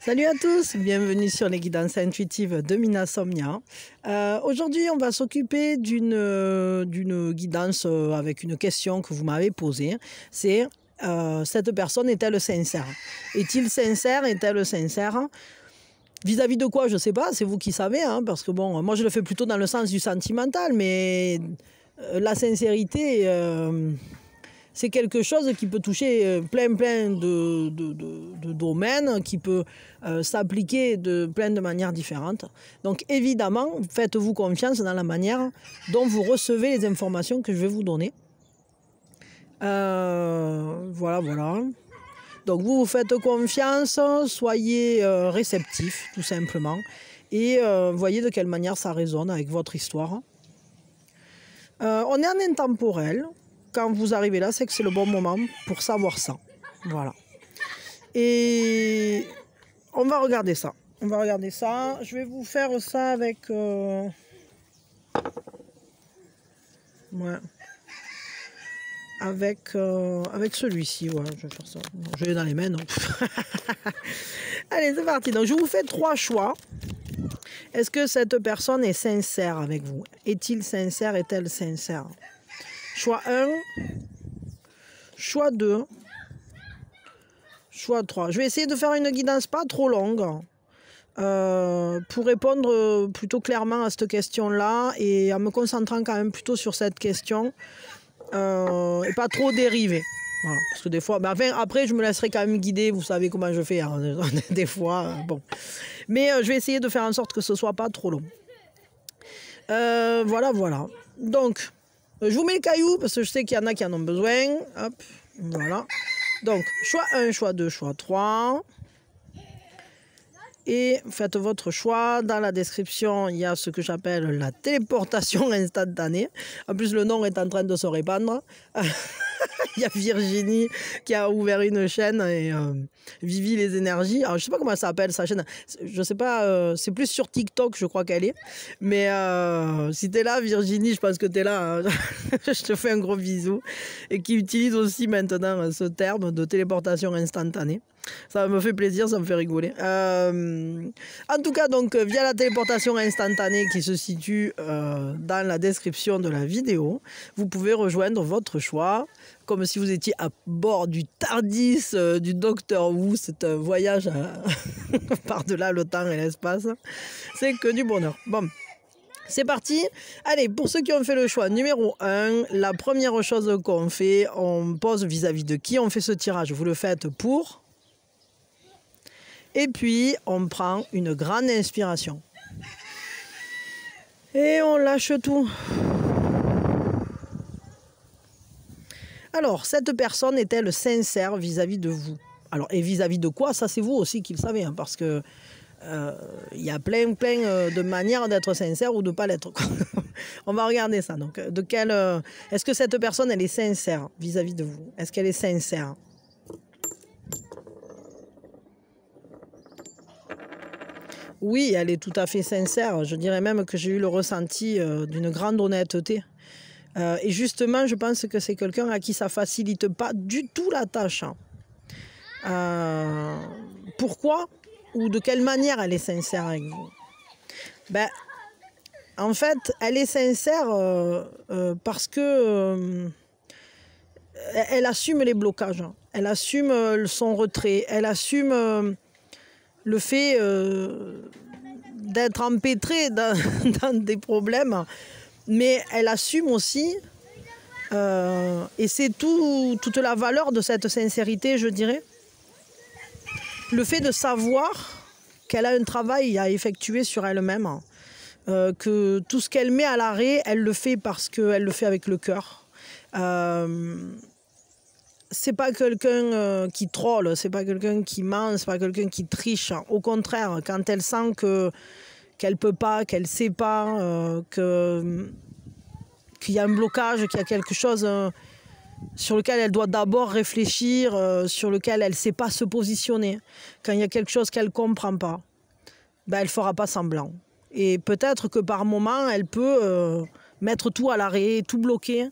Salut à tous, bienvenue sur les guidances intuitives de Mina Somnia. Euh, aujourd'hui, on va s'occuper d'une euh, d'une guidance euh, avec une question que vous m'avez posée. C'est cette personne est-elle sincère Est-il sincère Est-elle sincère Vis-à-vis de quoi, je ne sais pas, c'est vous qui savez, hein, parce que bon, moi je le fais plutôt dans le sens du sentimental, mais la sincérité, c'est quelque chose qui peut toucher euh, plein plein de, domaines, qui peut euh, s'appliquer de plein de manières différentes. Donc évidemment, faites-vous confiance dans la manière dont vous recevez les informations que je vais vous donner. Euh, voilà, voilà. Donc vous vous faites confiance, soyez réceptifs, réceptif tout simplement et voyez de quelle manière ça résonne avec votre histoire. on est en intemporel, quand vous arrivez là, c'est que c'est le bon moment pour savoir ça. Voilà. Et on va regarder ça. On va regarder ça. Je vais vous faire ça avec... Euh, avec, euh, avec celui-ci, ouais, je vais faire ça. Je vais dans les mains, Allez, c'est parti. Donc, je vous fais trois choix. Est-ce que cette personne est sincère avec vous Est-il sincère Est-elle sincère Choix 1. Choix 2. Choix 3. Je vais essayer de faire une guidance pas trop longue. Euh, pour répondre plutôt clairement à cette question-là et en me concentrant quand même plutôt sur cette question euh, et pas trop dériver. parce que des fois, après, je me laisserai quand même guider, vous savez comment je fais, hein. des fois, euh, bon. Mais je vais essayer de faire en sorte que ce soit pas trop long. voilà, voilà. Donc, je vous mets le caillou parce que je sais qu'il y en a qui en ont besoin. Hop, voilà. Donc, choix 1, choix 2, choix 3 et faites votre choix. Dans la description, il y a ce que j'appelle la téléportation instantanée. En plus, le nom est en train de se répandre. il y a Virginie qui a ouvert une chaîne et euh, Vivi les énergies. Alors, je sais pas comment ça s'appelle sa chaîne. Je ne sais pas, euh, c'est plus sur TikTok, je crois qu'elle est. Mais euh, si tu es là, Virginie, je pense que tu es là. Hein. je te fais un gros bisou. Et qui utilise aussi maintenant ce terme de téléportation instantanée. Ça me fait plaisir, ça me fait rigoler. Euh, en tout cas, donc, via la téléportation instantanée qui se situe euh, dans la description de la vidéo, vous pouvez rejoindre votre choix, comme si vous étiez à bord du Tardis euh, du Docteur Who. C'est un voyage par-delà le temps et l'espace. C'est que du bonheur. Bon. C'est parti. Allez, pour ceux qui ont fait le choix numéro 1, la première chose qu'on fait, on pose vis à -vis de qui on fait ce tirage. Vous le faites pour et puis, on prend une grande inspiration. Et on lâche tout. Alors, cette personne est-elle sincère vis-à-vis de vous Alors, et vis-à-vis de quoi Ça, c'est vous aussi qui le savez, hein, parce que euh, il y a plein, plein euh, de manières d'être sincère ou de ne pas l'être. On va regarder ça. Donc, de quelle euh, est-ce que cette personne, elle est sincère vis à -vis de vous Est-ce qu'elle est sincère Oui, elle est tout à fait sincère. Je dirais même que j'ai eu le ressenti euh, d'une grande honnêteté. Euh, et justement, je pense que c'est quelqu'un à qui ça facilite pas du tout la tâche. Hein. Euh, pourquoi ou de quelle manière elle est sincère avec vous ben, En fait, elle est sincère parce que elle assume les blocages, hein. elle assume son retrait, elle assume le fait euh, d'être empêtrée dans, des problèmes, mais elle assume aussi, euh, et c'est tout, toute la valeur de cette sincérité, je dirais, le fait de savoir qu'elle a un travail à effectuer sur elle-même, euh, que tout ce qu'elle met à l'arrêt, elle le fait parce qu'elle le fait avec le cœur c'est pas quelqu'un euh, qui troll, c'est pas quelqu'un qui ment, c'est pas quelqu'un qui triche. Au contraire, quand elle sent que qu'elle peut pas, qu'elle sait pas, euh, qu'il y a un blocage, qu'il y a quelque chose euh, sur lequel elle doit d'abord réfléchir, sur lequel elle sait pas se positionner. Quand il y a quelque chose qu'elle comprend pas, ben elle fera pas semblant. Et peut-être que par moment, elle peut mettre tout à l'arrêt, tout bloquer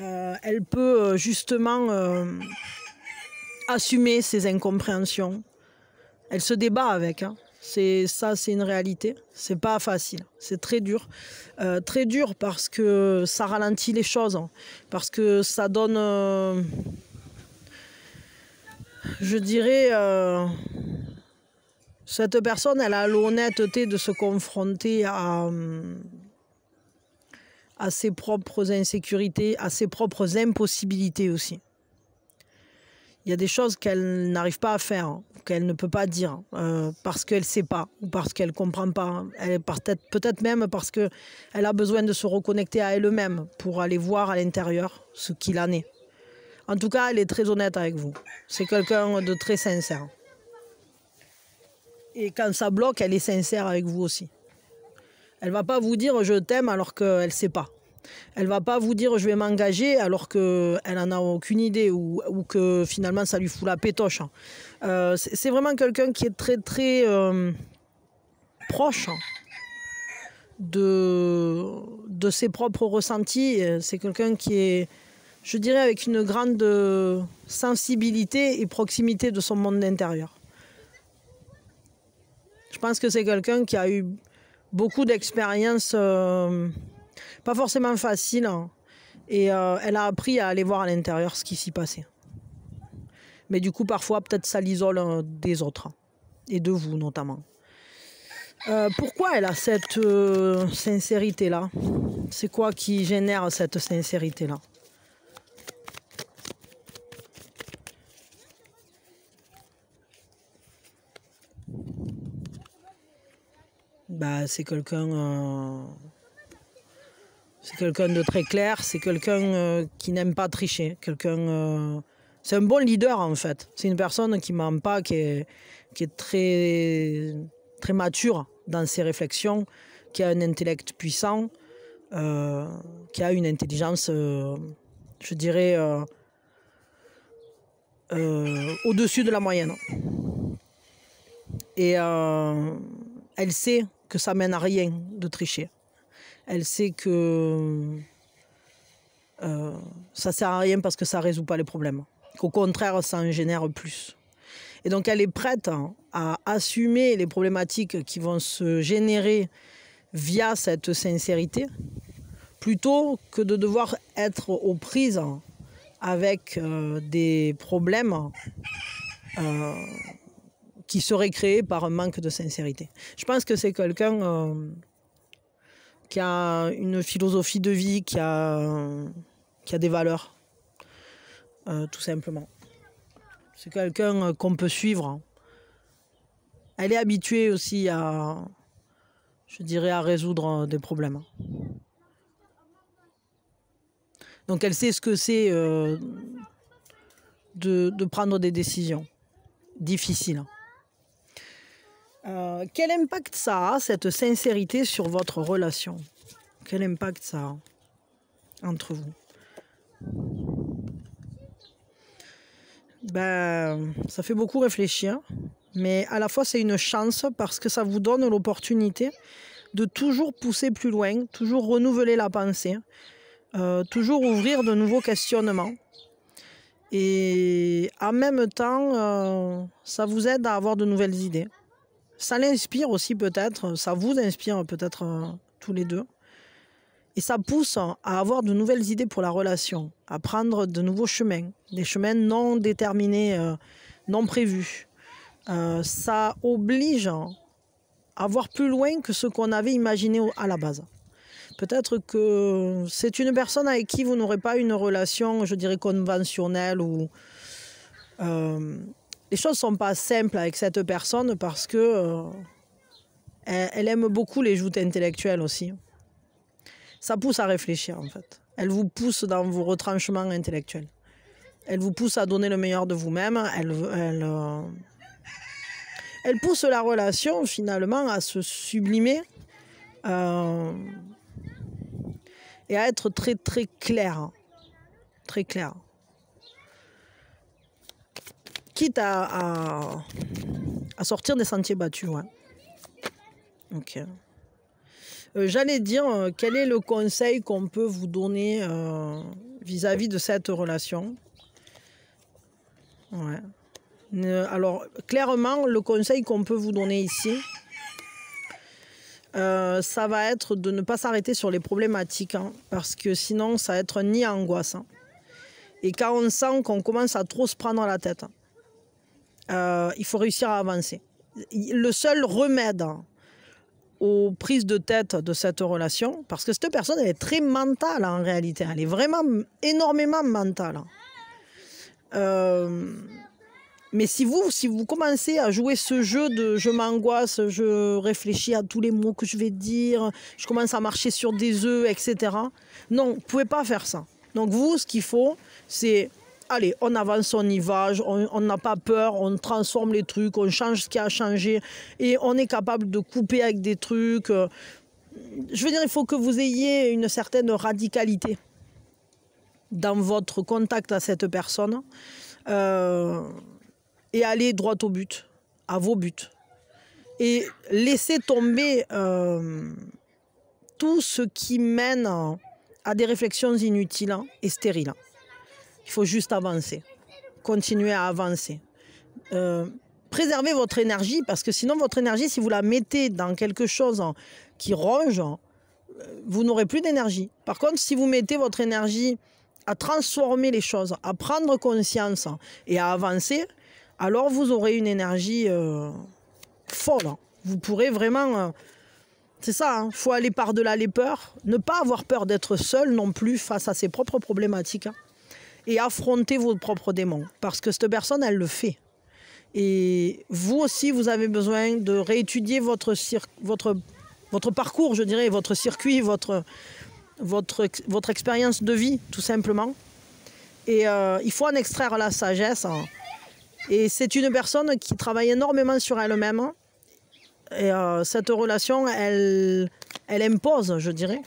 euh, elle peut euh, justement euh, assumer ses incompréhensions. Elle se débat avec. Hein. C'est ça, c'est une réalité. C'est pas facile. C'est très dur, très dur parce que ça ralentit les choses, hein. parce que ça donne, je dirais, cette personne, elle a l'honnêteté de se confronter à hum, à ses propres insécurités, à ses propres impossibilités aussi. Il y a des choses qu'elle n'arrive pas à faire, hein, qu'elle ne peut pas dire, euh, parce qu'elle ne sait pas, ou parce qu'elle ne comprend pas. Peut-être même parce qu'elle a besoin de se reconnecter à elle-même pour aller voir à l'intérieur ce qu'il en est. En tout cas, elle est très honnête avec vous. C'est quelqu'un de très sincère. Et quand ça bloque, elle est sincère avec vous aussi. Elle va pas vous dire je t'aime alors qu'elle ne sait pas. Elle va pas vous dire je vais m'engager alors qu'elle n'en a aucune idée ou, que finalement ça lui fout la pétoche. Hein. Euh, c'est vraiment quelqu'un qui est très très euh, proche hein, de, de ses propres ressentis. C'est quelqu'un qui est, je dirais, avec une grande sensibilité et proximité de son monde intérieur. Je pense que c'est quelqu'un qui a eu beaucoup d'expériences, euh, pas forcément faciles. Hein. Et euh, elle a appris à aller voir à l'intérieur ce qui s'y passait. Mais du coup, parfois, peut-être ça l'isole euh, des autres, hein. et de vous notamment. pourquoi elle a cette sincérité-là C'est quoi qui génère cette sincérité-là Bah, euh, c'est quelqu'un. de très clair, c'est quelqu'un euh, qui n'aime pas tricher, quelqu'un. Euh, c'est un bon leader en fait. C'est une personne qui ment pas, qui est, très, très mature dans ses réflexions, qui a un intellect puissant, qui a une intelligence, je dirais, au-dessus de la moyenne. Et elle sait que ça mène à rien de tricher. Elle sait que euh, ça sert à rien parce que ça résout pas les problèmes. Qu'au contraire, ça en génère plus. Et donc, elle est prête à assumer les problématiques qui vont se générer via cette sincérité, plutôt que de devoir être aux prises avec euh, des problèmes euh, qui serait créé par un manque de sincérité. Je pense que c'est quelqu'un euh, qui a une philosophie de vie, qui a, qui a des valeurs, euh, tout simplement. C'est quelqu'un euh, qu'on peut suivre. Elle est habituée aussi à, je dirais, à résoudre des problèmes. Donc elle sait ce que c'est de, de prendre des décisions difficiles. Euh, quel impact ça a, cette sincérité, sur votre relation Quel impact ça a entre vous Ben, ça fait beaucoup réfléchir, mais à la fois c'est une chance parce que ça vous donne l'opportunité de toujours pousser plus loin, toujours renouveler la pensée, euh, toujours ouvrir de nouveaux questionnements. Et en même temps, euh, ça vous aide à avoir de nouvelles idées ça l'inspire aussi peut-être, ça vous inspire peut-être euh, tous les deux. Et ça pousse à avoir de nouvelles idées pour la relation, à prendre de nouveaux chemins, des chemins non déterminés, euh, non prévus. Euh, ça oblige à voir plus loin que ce qu'on avait imaginé à la base. Peut-être que c'est une personne avec qui vous n'aurez pas une relation, je dirais, conventionnelle ou les choses sont pas simples avec cette personne parce que euh, elle, aime beaucoup les joutes intellectuelles aussi. Ça pousse à réfléchir en fait. Elle vous pousse dans vos retranchements intellectuels. Elle vous pousse à donner le meilleur de vous-même. Elle, euh, pousse la relation finalement à se sublimer euh, et à être très très claire. Très claire quitte à, à, sortir des sentiers battus. Ouais. Ok. Euh, j'allais dire, euh, quel est le conseil qu'on peut vous donner euh, vis-à-vis de cette relation ouais. Alors, clairement, le conseil qu'on peut vous donner ici, ça va être de ne pas s'arrêter sur les problématiques, hein, parce que sinon, ça va être ni angoissant. Et quand on sent qu'on commence à trop se prendre la tête, hein. Euh, il faut réussir à avancer. Le seul remède aux prises de tête de cette relation, parce que cette personne, elle est très mentale hein, en réalité, elle est vraiment énormément mentale. Euh, mais si vous, si vous commencez à jouer ce jeu de je m'angoisse, je réfléchis à tous les mots que je vais dire, je commence à marcher sur des œufs, etc. Non, vous pouvez pas faire ça. Donc vous, ce qu'il faut, c'est allez, on avance, on y va, on n'a pas peur, on transforme les trucs, on change ce qui a changé et on est capable de couper avec des trucs. Euh, je veux dire, il faut que vous ayez une certaine radicalité dans votre contact à cette personne euh, et aller droit au but, à vos buts. Et laisser tomber euh, tout ce qui mène à des réflexions inutiles et stériles. Il faut juste avancer, continuer à avancer. Euh, préservez votre énergie parce que sinon votre énergie, si vous la mettez dans quelque chose qui ronge, euh, vous n'aurez plus d'énergie. Par contre, si vous mettez votre énergie à transformer les choses, à prendre conscience et à avancer, alors vous aurez une énergie euh, folle. Vous pourrez vraiment... c'est ça, il hein, faut aller par-delà les peurs, ne pas avoir peur d'être seul non plus face à ses propres problématiques. Hein et affronter vos propres démons. Parce que cette personne, elle le fait. Et vous aussi, vous avez besoin de réétudier votre, votre, votre parcours, je dirais, votre circuit, votre, votre, votre expérience de vie, tout simplement. Et euh, il faut en extraire la sagesse. Hein. Et c'est une personne qui travaille énormément sur elle-même. Hein. Et euh, cette relation, elle, elle impose, je dirais,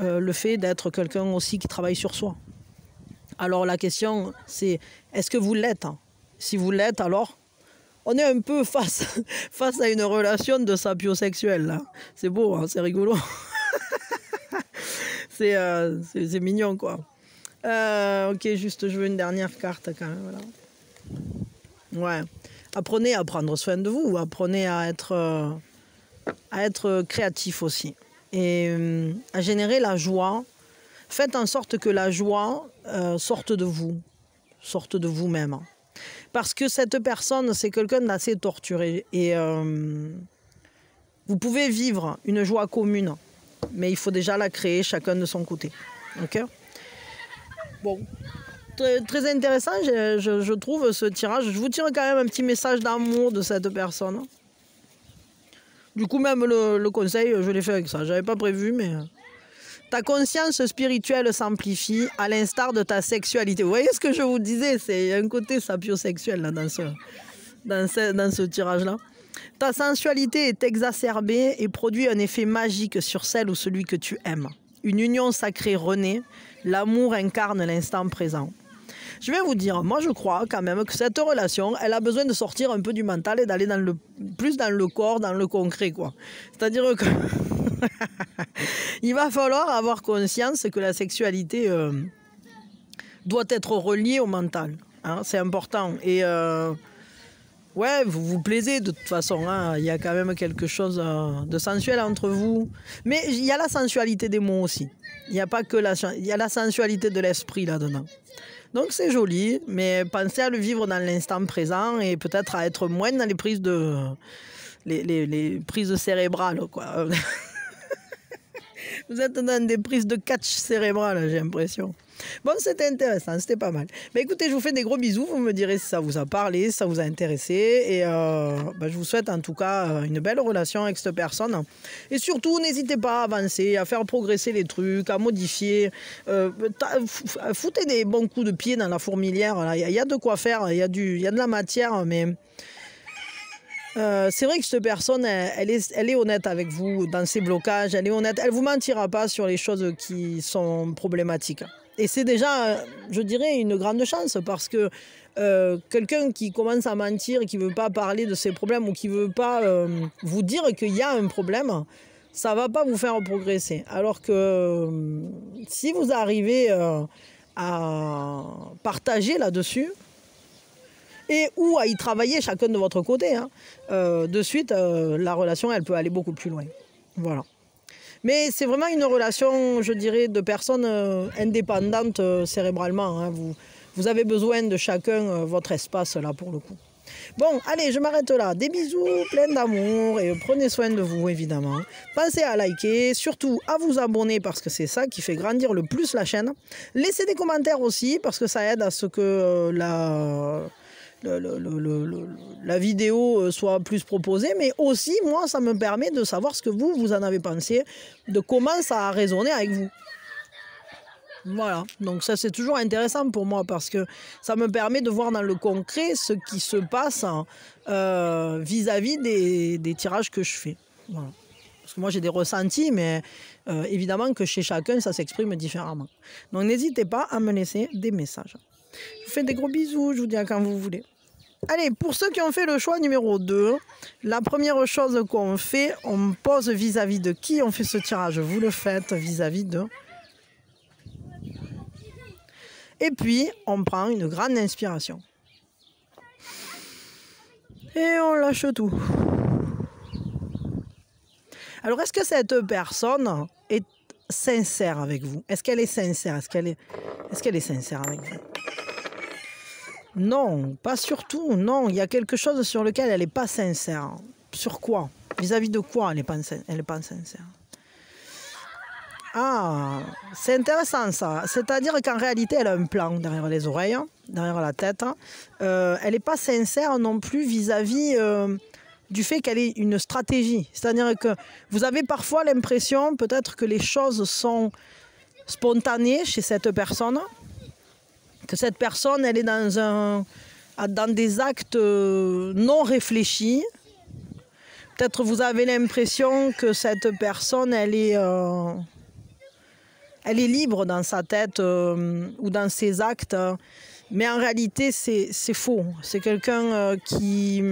euh, le fait d'être quelqu'un aussi qui travaille sur soi. Alors la question, c'est est-ce que vous l'êtes hein? Si vous l'êtes, alors on est un peu face, à une relation de sapiosexuel. C'est beau, hein, c'est rigolo. Euh, c'est mignon, quoi. Euh, ok, juste, je veux une dernière carte quand même. Ouais. Apprenez à prendre soin de vous, apprenez à être, euh, à être créatif aussi. Et hum, à générer la joie Faites en sorte que la joie euh, sorte de vous, sorte de vous-même. Parce que cette personne, c'est quelqu'un d'assez torturé. Et euh, vous pouvez vivre une joie commune, mais il faut déjà la créer chacun de son côté. Bon. Très, intéressant, je, trouve ce tirage. Je vous tire quand même un petit message d'amour de cette personne. Du coup, même le, conseil, je l'ai fait avec ça. J'avais pas prévu, mais. Euh, ta conscience spirituelle s'amplifie à l'instar de ta sexualité. Vous voyez ce que je vous disais C'est un côté sapiosexuel là, dans ce, dans ce, tirage-là. Ta sensualité est exacerbée et produit un effet magique sur celle ou celui que tu aimes. Une union sacrée renaît, l'amour incarne l'instant présent. Je vais vous dire, moi je crois quand même que cette relation, elle a besoin de sortir un peu du mental et d'aller dans le, plus dans le corps, dans le concret. quoi. C'est-à-dire que Il va falloir avoir conscience que la sexualité euh, doit être reliée au mental. Hein, c'est important. Et euh, ouais, vous vous plaisez de toute façon. Hein, il y a quand même quelque chose euh, de sensuel entre vous. Mais il y a la sensualité des mots aussi. Il n'y a pas que la, il y a la sensualité de l'esprit là-dedans. Donc c'est joli, mais pensez à le vivre dans l'instant présent et peut-être à être moins dans les prises de les, les, les prises cérébrales quoi. Vous êtes dans des prises de catch cérébral, j'ai l'impression. Bon, c'était intéressant, c'était pas mal. Mais écoutez, je vous fais des gros bisous. Vous me direz si ça vous a parlé, si ça vous a intéressé. Et euh, bah, je vous souhaite en tout cas euh, une belle relation avec cette personne. Et surtout, n'hésitez pas à avancer, à faire progresser les trucs, à modifier. Euh, foutez des bons coups de pied dans la fourmilière. Il y, a de quoi faire, il y, a du, y a de la matière, mais euh, c'est vrai que cette personne, elle, est, honnête avec vous dans ses blocages, elle est honnête, elle vous mentira pas sur les choses qui sont problématiques. Et c'est déjà, je dirais, une grande chance parce que euh, quelqu'un qui commence à mentir, qui ne veut pas parler de ses problèmes ou qui ne veut pas euh, vous dire qu'il y a un problème, ça ne va pas vous faire progresser. Alors que si vous arrivez à partager là-dessus, et ou à y travailler chacun de votre côté, hein. euh, de suite, euh, la relation, elle peut aller beaucoup plus loin. Voilà. Mais c'est vraiment une relation, je dirais, de personnes euh, indépendantes cérébralement. Hein. Vous, vous avez besoin de chacun votre espace, là, pour le coup. Bon, allez, je m'arrête là. Des bisous, plein d'amour et prenez soin de vous, évidemment. Pensez à liker, surtout à vous abonner parce que c'est ça qui fait grandir le plus la chaîne. Laissez des commentaires aussi parce que ça aide à ce que la la vidéo euh, soit plus proposée, mais aussi, moi, ça me permet de savoir ce que vous, vous en avez pensé, de comment ça a résonné avec vous. Voilà, donc ça c'est toujours intéressant pour moi parce que ça me permet de voir dans le concret ce qui se passe hein, euh, vis-à-vis des, tirages que je fais. Voilà. Parce que moi j'ai des ressentis, mais euh, évidemment que chez chacun ça s'exprime différemment. Donc n'hésitez pas à me laisser des messages. Je vous fais des gros bisous, je vous dis à quand vous voulez. Allez, pour ceux qui ont fait le choix numéro 2, la première chose qu'on fait, on pose vis-à-vis de qui on fait ce tirage. Vous le faites vis-à-vis de... Et puis, on prend une grande inspiration. Et on lâche tout. Alors, est-ce que cette personne est sincère avec vous Est-ce qu'elle est sincère Est-ce qu'elle est sincère avec vous non, pas surtout, non. Il y a quelque chose sur lequel elle n'est pas sincère. Sur quoi Vis-à-vis de quoi elle n'est pas, sincère Ah, c'est intéressant ça. C'est-à-dire qu'en réalité, elle a un plan derrière les oreilles, hein, derrière la tête. Hein. Euh, elle n'est pas sincère non plus vis-à-vis... Euh, du fait qu'elle ait une stratégie. C'est-à-dire que vous avez parfois l'impression peut-être que les choses sont spontanées chez cette personne, cette personne, elle est dans, un, dans des actes euh, non réfléchis. Peut-être vous avez l'impression que cette personne, elle est, euh, elle est libre dans sa tête euh, ou dans ses actes. Mais en réalité, c'est faux. C'est quelqu'un qui,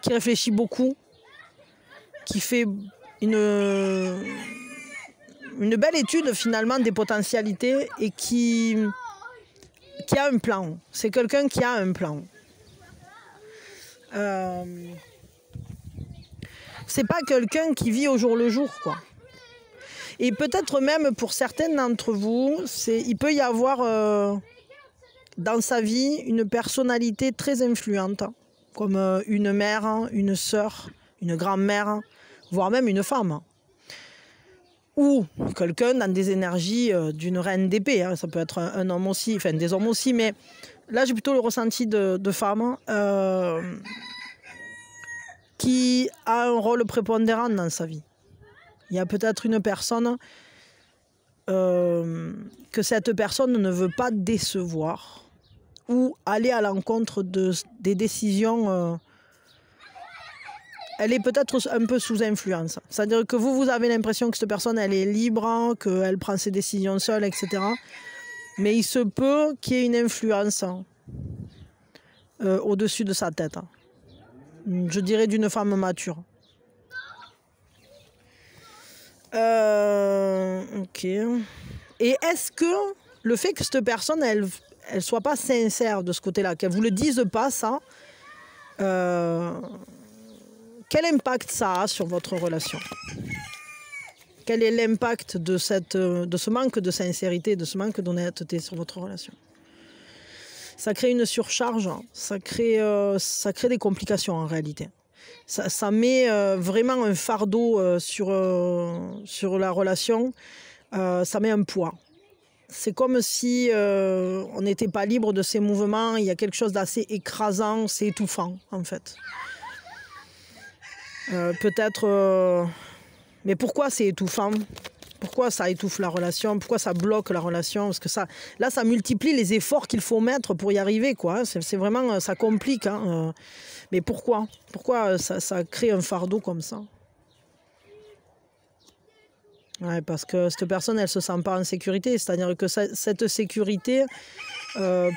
qui réfléchit beaucoup, qui fait une, une belle étude finalement des potentialités et qui, qui a un plan. C'est quelqu'un qui a un plan. Euh, c'est pas quelqu'un qui vit au jour le jour, quoi. Et peut-être même pour certaines d'entre vous, il peut y avoir euh, dans sa vie une personnalité très influente, comme euh, une mère, une sœur, une grand-mère, voire même une femme ou quelqu'un dans des énergies euh, d'une reine d'épée. Hein. Ça peut être un, homme aussi, enfin des hommes aussi, mais là j'ai plutôt le ressenti de, femme euh, qui a un rôle prépondérant dans sa vie. Il y a peut-être une personne euh, que cette personne ne veut pas décevoir ou aller à l'encontre de, des décisions elle est peut-être un peu sous influence. C'est-à-dire que vous, vous avez l'impression que cette personne, elle est libre, qu'elle prend ses décisions seule, etc. Mais il se peut qu'il y ait une influence euh, au-dessus de sa tête. Je dirais d'une femme mature. Euh, ok. Et est-ce que le fait que cette personne, elle ne soit pas sincère de ce côté-là, qu'elle vous le dise pas ça, euh, quel impact ça a sur votre relation Quel est l'impact de, cette, de ce manque de sincérité, de ce manque d'honnêteté sur votre relation Ça crée une surcharge, hein. ça crée, euh, ça crée des complications en réalité. Ça, met euh, vraiment un fardeau euh, sur, sur la relation, ça met un poids. C'est comme si on n'était pas libre de ses mouvements, il y a quelque chose d'assez écrasant, c'est étouffant en fait. Euh, peut-être. Euh, mais pourquoi c'est étouffant Pourquoi ça étouffe la relation Pourquoi ça bloque la relation Parce que ça, là, ça multiplie les efforts qu'il faut mettre pour y arriver. quoi. Hein. C'est vraiment. Euh, ça complique. Hein, mais pourquoi Pourquoi ça, crée un fardeau comme ça parce que cette personne, elle se sent pas en sécurité. C'est-à-dire que cette sécurité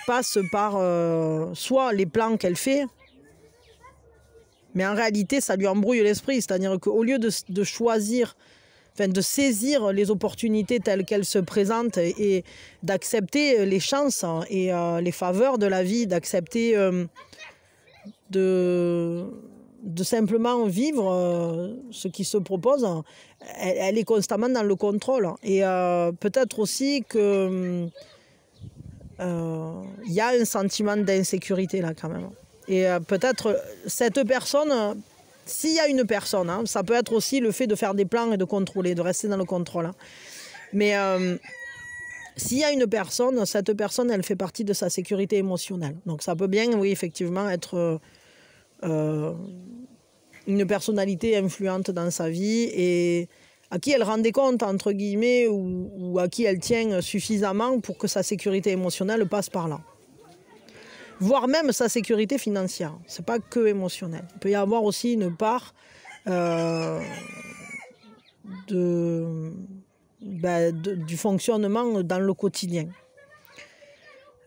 passe par soit les plans qu'elle fait, mais en réalité, ça lui embrouille l'esprit. C'est-à-dire qu'au lieu de, choisir Enfin, de saisir les opportunités telles qu'elles se présentent et, d'accepter euh, les chances hein, et euh, les faveurs de la vie, d'accepter euh, de, de simplement vivre ce qui se propose, elle, est constamment dans le contrôle. Et peut-être aussi que il y a un sentiment d'insécurité là quand même. Et euh, peut-être euh, cette personne, euh, s'il y a une personne, hein, ça peut être aussi le fait de faire des plans et de contrôler, de rester dans le contrôle. Hein. Mais s'il y a une personne, cette personne, elle fait partie de sa sécurité émotionnelle. Donc ça peut bien, oui, effectivement, être une personnalité influente dans sa vie et à qui elle rendait compte, entre guillemets, ou à qui elle tient suffisamment pour que sa sécurité émotionnelle passe par là voire même sa sécurité financière. C'est pas que émotionnel. Il peut y avoir aussi une part euh, bah, de, du fonctionnement dans le quotidien.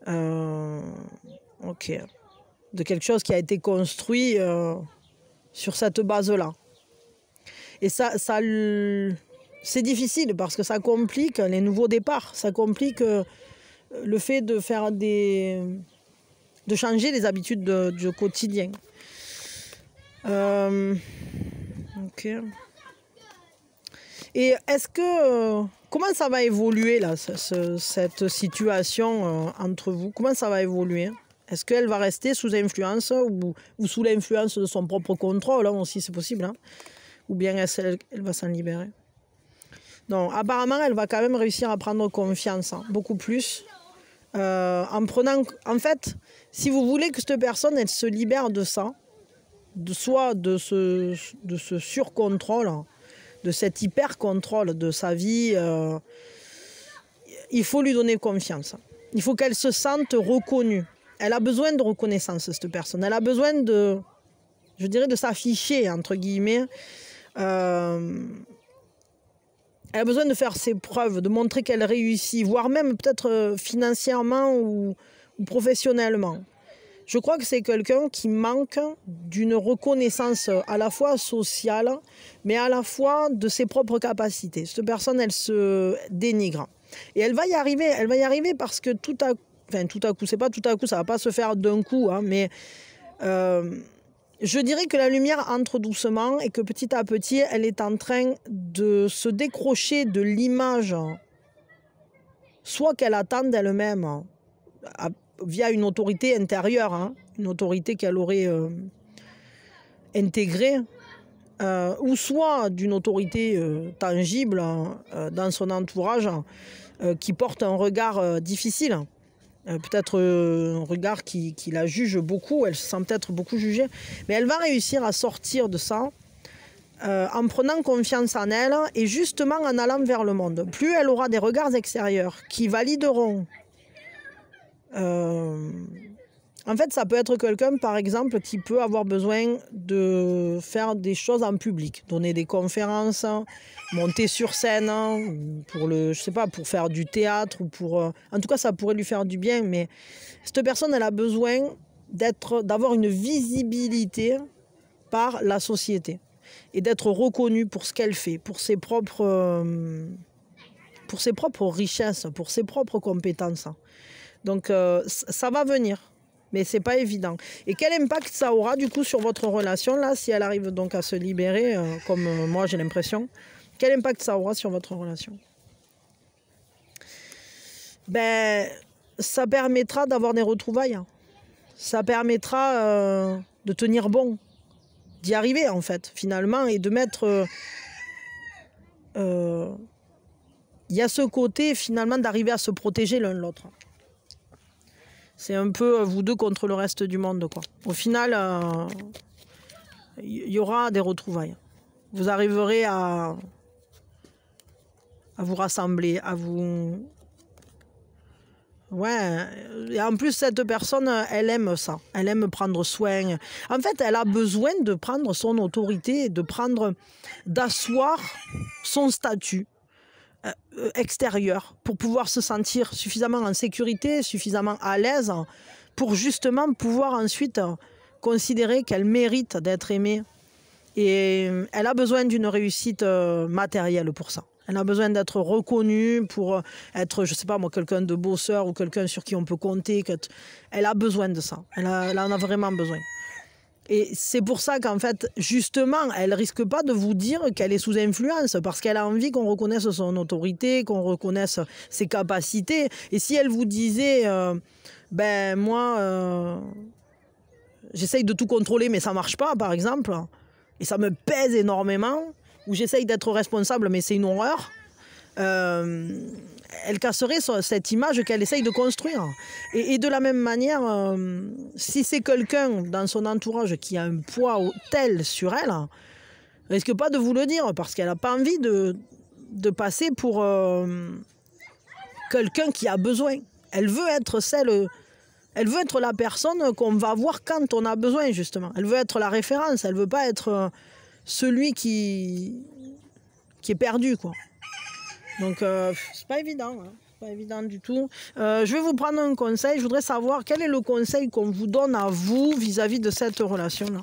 Euh, ok. De quelque chose qui a été construit euh, sur cette base-là. Et ça, ça c'est difficile parce que ça complique les nouveaux départs, ça complique le fait de faire des de changer les habitudes de, du quotidien. Euh, ok. Et est-ce que. Euh, comment ça va évoluer, là, cette situation euh, entre vous Comment ça va évoluer Est-ce qu'elle va rester sous influence ou, sous l'influence de son propre contrôle, Si hein, aussi, c'est possible hein? Ou bien est elle, qu'elle va s'en libérer Non, apparemment, elle va quand même réussir à prendre confiance, hein, beaucoup plus. en prenant. En fait, si vous voulez que cette personne, elle se libère de ça, de, soit de ce, de ce surcontrôle, de cet hyper-contrôle de sa vie, euh, il faut lui donner confiance. Il faut qu'elle se sente reconnue. Elle a besoin de reconnaissance, cette personne. Elle a besoin de, je dirais, de s'afficher, entre guillemets. Euh, elle a besoin de faire ses preuves, de montrer qu'elle réussit, voire même peut-être euh, financièrement ou professionnellement. Je crois que c'est quelqu'un qui manque d'une reconnaissance à la fois sociale, mais à la fois de ses propres capacités. Cette personne, elle se dénigre. Et elle va y arriver, elle va y arriver parce que tout à, enfin, tout à coup, c'est pas tout à coup, ça va pas se faire d'un coup, hein, mais euh, je dirais que la lumière entre doucement et que petit à petit, elle est en train de se décrocher de l'image, soit qu'elle attend d'elle-même hein, via une autorité intérieure, hein. une autorité qu'elle aurait euh, intégrée, euh, ou soit d'une autorité euh, tangible hein, dans son entourage qui porte un regard difficile. Hein. peut-être un regard qui, la juge beaucoup, elle se sent peut-être beaucoup jugée, mais elle va réussir à sortir de ça en prenant confiance en elle et justement en allant vers le monde. Plus elle aura des regards extérieurs qui valideront euh, en fait, ça peut être quelqu'un, par exemple, qui peut avoir besoin de faire des choses en public, donner des conférences, monter sur scène, pour le, je sais pas, pour faire du théâtre ou pour. Euh, en tout cas, ça pourrait lui faire du bien. Mais cette personne, elle a besoin d'être, d'avoir une visibilité par la société et d'être reconnue pour ce qu'elle fait, pour ses propres, euh, pour ses propres richesses, pour ses propres compétences. Donc euh, ça va venir, mais c'est pas évident. Et quel impact ça aura du coup sur votre relation là, si elle arrive donc à se libérer, euh, comme euh, moi j'ai l'impression Quel impact ça aura sur votre relation Ben, ça permettra d'avoir des retrouvailles. Ça permettra de tenir bon, d'y arriver en fait finalement et de mettre il y a ce côté finalement d'arriver à se protéger l'un de l'autre. C'est un peu euh, vous deux contre le reste du monde. Quoi. Au final, il euh, y aura des retrouvailles. Vous arriverez à, à vous rassembler, à vous... Ouais, et en plus cette personne, elle aime ça, elle aime prendre soin. En fait, elle a besoin de prendre son autorité, de prendre, d'asseoir son statut. Euh, euh, extérieure pour pouvoir se sentir suffisamment en sécurité, suffisamment à l'aise pour justement pouvoir ensuite considérer qu'elle mérite d'être aimée. Et euh, elle a besoin d'une réussite matérielle pour ça. Elle a besoin d'être reconnue pour être, je sais pas moi, quelqu'un de bosseur ou quelqu'un sur qui on peut compter. Elle a besoin de ça. elle en a vraiment besoin. Et c'est pour ça qu'en fait, justement, elle risque pas de vous dire qu'elle est sous influence, parce qu'elle a envie qu'on reconnaisse son autorité, qu'on reconnaisse ses capacités. Et si elle vous disait, euh, ben moi, euh, j'essaye de tout contrôler, mais ça marche pas, par exemple, et ça me pèse énormément, ou j'essaye d'être responsable, mais c'est une horreur. Euh, elle casserait cette image qu'elle essaye de construire. Et, de la même manière, euh, si c'est quelqu'un dans son entourage qui a un poids tel sur elle, risque pas de vous le dire parce qu'elle n'a pas envie de, passer pour euh, quelqu'un qui a besoin. Elle veut être celle, elle veut être la personne qu'on va voir quand on a besoin justement. Elle veut être la référence. Elle veut pas être euh, celui qui qui est perdu quoi. Donc, euh, c'est pas évident. Hein. Pas évident du tout. Euh, je vais vous prendre un conseil. Je voudrais savoir quel est le conseil qu'on vous donne à vous vis-à-vis de cette relation-là.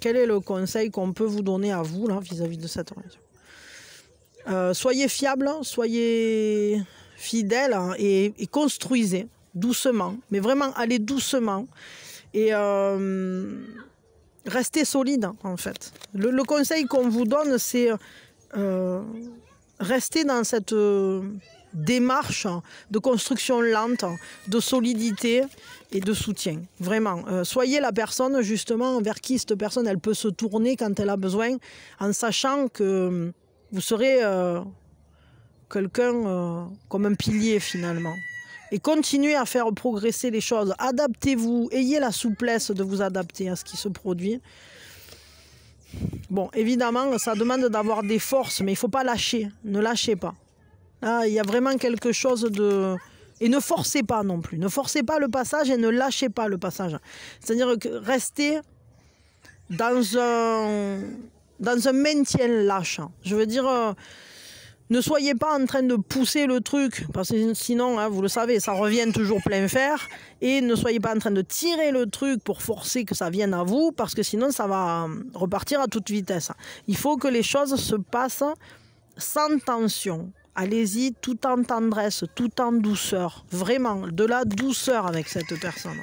Quel est le conseil qu'on peut vous donner à vous là vis-à-vis de cette relation euh, Soyez fiable, soyez fidèle et, construisez doucement. Mais vraiment, allez doucement et restez solide en fait. le conseil qu'on vous donne, c'est rester dans cette euh, démarche de construction lente, de solidité et de soutien. Vraiment, euh, soyez la personne justement vers qui cette personne elle peut se tourner quand elle a besoin, en sachant que euh, vous serez quelqu'un comme un pilier finalement. Et continuez à faire progresser les choses. Adaptez-vous, ayez la souplesse de vous adapter à ce qui se produit. Bon, évidemment, ça demande d'avoir des forces, mais il ne faut pas lâcher. Ne lâchez pas. Ah, il y a vraiment quelque chose de... Et ne forcez pas non plus. Ne forcez pas le passage et ne lâchez pas le passage. C'est-à-dire que restez dans un, dans un maintien lâche. Je veux dire, euh, ne soyez pas en train de pousser le truc, parce que sinon, hein, vous le savez, ça revient toujours plein fer. Et ne soyez pas en train de tirer le truc pour forcer que ça vienne à vous, parce que sinon, ça va euh, repartir à toute vitesse. Il faut que les choses se passent sans tension. Allez-y tout en tendresse, tout en douceur. Vraiment, de la douceur avec cette personne.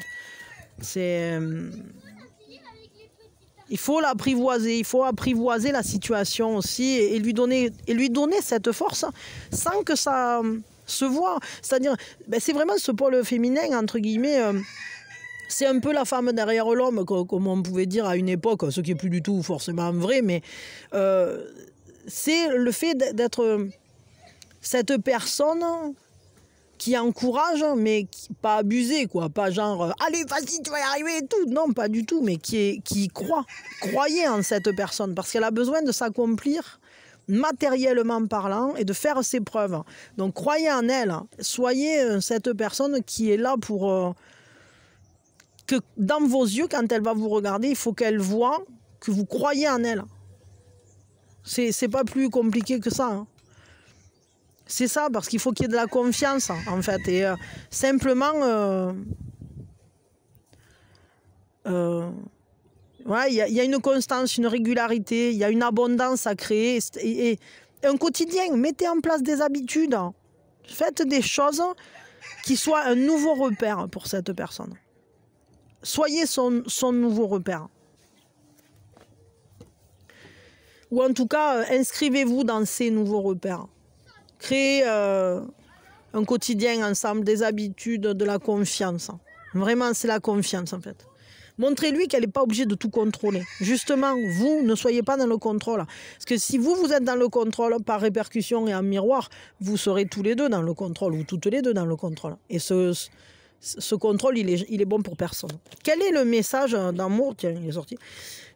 C'est... Euh, il faut l'apprivoiser, il faut apprivoiser la situation aussi et, lui, donner, et lui donner cette force sans que ça euh, se voit. C'est-à-dire, ben, c'est vraiment ce pôle féminin, entre guillemets. Euh, c'est un peu la femme derrière l'homme, comme on pouvait dire à une époque, ce qui n'est plus du tout forcément vrai, mais euh, c'est le fait d'être cette personne qui encourage, hein, mais pas abusé, quoi. Pas genre, euh, allez, vas-y, tu vas y arriver tout. Non, pas du tout, mais qui, est, qui croit. Croyez en cette personne, parce qu'elle a besoin de s'accomplir matériellement parlant et de faire ses preuves. Donc croyez en elle, soyez euh, cette personne qui est là pour... Euh, que dans vos yeux, quand elle va vous regarder, il faut qu'elle voit que vous croyez en elle. C'est pas plus compliqué que ça. Hein. C'est ça, parce qu'il faut qu'il y ait de la confiance, en fait. Et euh, simplement, euh, euh, il y, a une constance, une régularité, il y a une abondance à créer. Et, un quotidien, mettez en place des habitudes. Faites des choses qui soient un nouveau repère pour cette personne. Soyez son, son nouveau repère. Ou en tout cas, inscrivez-vous dans ces nouveaux repères créer euh, un quotidien ensemble, des habitudes, de la confiance. Vraiment, c'est la confiance en fait. Montrez-lui qu'elle n'est pas obligée de tout contrôler. Justement, vous ne soyez pas dans le contrôle. Parce que si vous, vous êtes dans le contrôle, par répercussion et en miroir, vous serez tous les deux dans le contrôle, ou toutes les deux dans le contrôle. Et ce, ce contrôle, il est, il est bon pour personne. Quel est le message euh, d'amour, qui est sorti,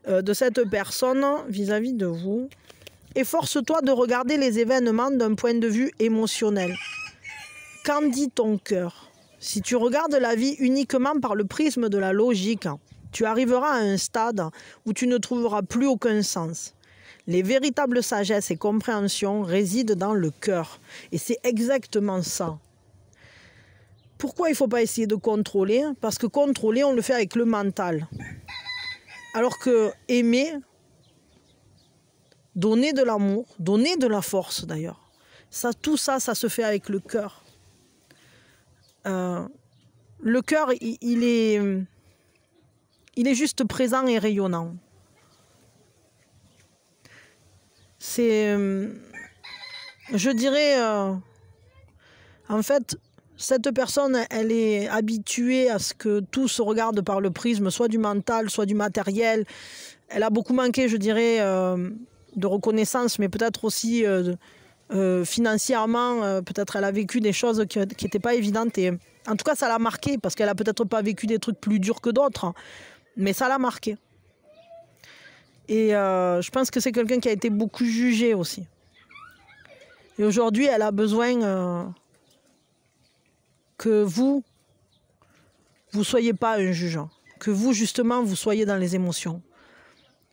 euh, de cette personne vis à -vis de vous efforce toi de regarder les événements d'un point de vue émotionnel. Qu'en dit ton cœur Si tu regardes la vie uniquement par le prisme de la logique, tu arriveras à un stade où tu ne trouveras plus aucun sens. Les véritables sagesses et compréhensions résident dans le cœur. Et c'est exactement ça. Pourquoi il ne faut pas essayer de contrôler Parce que contrôler, on le fait avec le mental. Alors que aimer, donner de l'amour, donner de la force d'ailleurs. Ça, tout ça, ça se fait avec le cœur. Euh, le cœur, il, est, il est juste présent et rayonnant. C'est, euh, je dirais, euh, en fait, cette personne, elle est habituée à ce que tout se regarde par le prisme, soit du mental, soit du matériel. Elle a beaucoup manqué, je dirais, de reconnaissance, mais peut-être aussi euh, euh, financièrement, euh, peut-être elle a vécu des choses qui n'étaient pas évidentes. Et, en tout cas, ça l'a marqué, parce qu'elle a peut-être pas vécu des trucs plus durs que d'autres, hein. mais ça l'a marqué. Et je pense que c'est quelqu'un qui a été beaucoup jugé aussi. Et aujourd'hui, elle a besoin que vous, vous soyez pas un juge, que vous justement vous soyez dans les émotions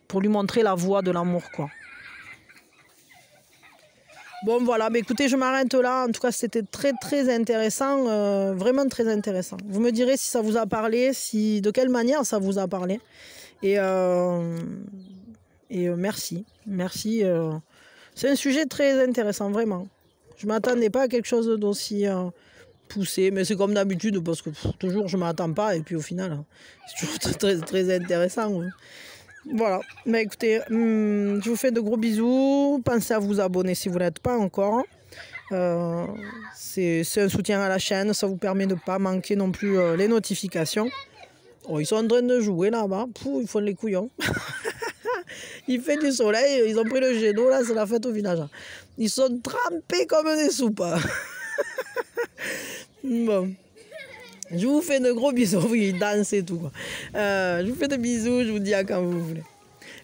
pour lui montrer la voie de l'amour quoi. Bon voilà, mais écoutez, je m'arrête là. En tout cas, c'était très très intéressant, euh, vraiment très intéressant. Vous me direz si ça vous a parlé, si de quelle manière ça vous a parlé. Et, euh, et euh, merci, merci. C'est un sujet très intéressant, vraiment. Je m'attendais pas à quelque chose d'aussi poussé, mais c'est comme d'habitude parce que toujours je m'attends pas et puis au final, hein, c'est toujours très très intéressant. Hein. Voilà. Mais écoutez, hum, je vous fais de gros bisous. Pensez à vous abonner si vous l'êtes pas encore. Euh, c'est un soutien à la chaîne, ça vous permet de ne pas manquer non plus euh, les notifications. Oh, ils sont en train de jouer là-bas. Ils font les couillons. Il fait du soleil, ils ont pris le jet d'eau, là c'est la fête au village. Ils sont trempés comme des soupes. bon. Je vous fais de gros bisous. vous dansez et tout. Euh, je vous fais de bisous. Je vous dis à quand vous voulez.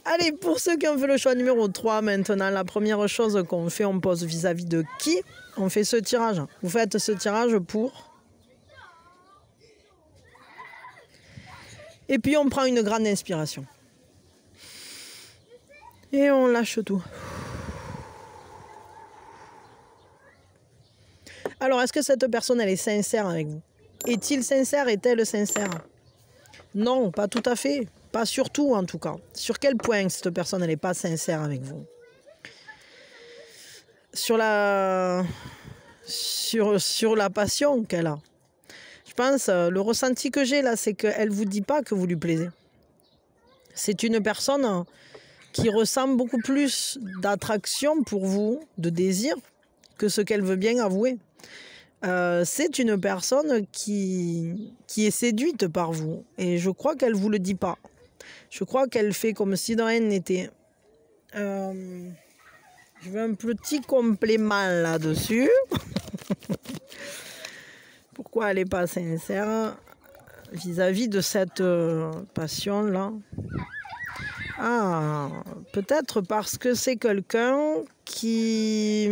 Allez, pour ceux qui ont fait le choix numéro 3 maintenant, la première chose qu'on fait, on pose vis à -vis de qui On fait ce tirage. Vous faites ce tirage pour... Et puis on prend une grande inspiration. Et on lâche tout. Alors, est-ce que cette personne, elle est sincère avec vous est-il sincère Est-elle sincère Non, pas tout à fait. Pas surtout en tout cas. Sur quel point cette personne n'est pas sincère avec vous Sur la... Sur, sur la passion qu'elle a. Je pense, euh, le ressenti que j'ai là, c'est qu'elle ne vous dit pas que vous lui plaisez. C'est une personne euh, qui ressent beaucoup plus d'attraction pour vous, de désir, que ce qu'elle veut bien avouer. Euh, c'est une personne qui, qui est séduite par vous. Et je crois qu'elle ne vous le dit pas. Je crois qu'elle fait comme si dans un été. Euh, je veux un petit complément là-dessus. Pourquoi elle n'est pas sincère vis-à-vis de cette euh, passion-là Ah, peut-être parce que c'est quelqu'un qui